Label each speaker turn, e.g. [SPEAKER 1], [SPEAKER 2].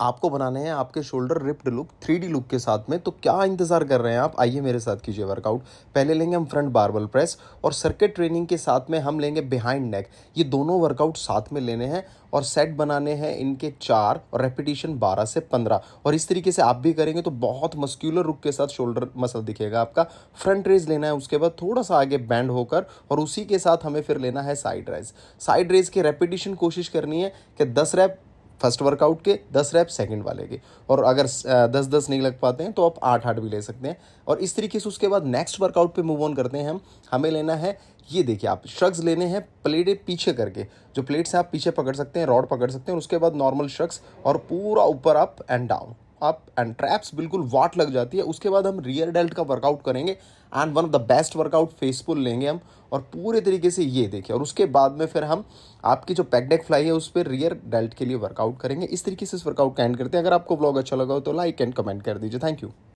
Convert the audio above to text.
[SPEAKER 1] आपको बनाने हैं आपके shoulder ripped look three look के साथ में तो क्या इंतज़ार कर रहे हैं आप आइए मेरे साथ कीजिए वर्कआउट पहले लेंगे हम फ्रंट बारबल प्रेस और सर्किट ट्रेनिंग के साथ में हम लेंगे बिहाइंड नेक ये दोनों वर्कआउट साथ में लेने हैं और सेट बनाने हैं इनके चार और रेपिटेशन बारह से पंद्रह और इस तरीके से आप भी करेंगे तो बहुत मस्क्यूलर रुक के साथ शोल्डर मसल दिखेगा आपका फ्रंट रेज लेना है उसके बाद थोड़ा सा आगे बैंड होकर और उसी के साथ हमें फिर लेना है साइड रेज साइड रेज की रेपिटेशन कोशिश करनी है कि दस रैप फर्स्ट वर्कआउट के दस रैप सेकंड वाले के और अगर दस दस नहीं लग पाते हैं तो आप आठ आठ भी ले सकते हैं और इस तरीके से उसके बाद नेक्स्ट वर्कआउट पे मूव ऑन करते हैं हम हमें लेना है ये देखिए आप शख्स लेने हैं प्लेटें पीछे करके जो प्लेट्स हैं आप पीछे पकड़ सकते हैं रॉड पकड़ सकते हैं उसके बाद नॉर्मल शख्स और पूरा ऊपर अप एंड डाउन आप एंड ट्रैप्स बिल्कुल वाट लग जाती है उसके बाद हम रियर डेल्ट का वर्कआउट करेंगे and one of the best workout face pull लेंगे हम और पूरे तरीके से ये देखें और उसके बाद में फिर हम आपकी जो पैकडेक फ्लाई है उस पर रियर डेल्ट के लिए वर्कआउट करेंगे इस तरीके से इस वर्कआउट का एंड करते हैं अगर आपको ब्लॉग अच्छा लगा हो तो लाइक एंड कमेंट कर दीजिए थैंक यू